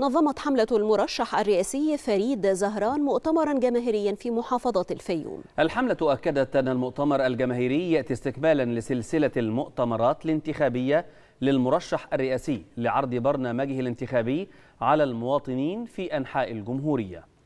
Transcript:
نظمت حملة المرشح الرئاسي فريد زهران مؤتمرا جماهيريا في محافظة الفيوم الحملة أكدت أن المؤتمر الجماهيري يأتي استكمالا لسلسلة المؤتمرات الانتخابية للمرشح الرئاسي لعرض برنامجه الانتخابي على المواطنين في أنحاء الجمهورية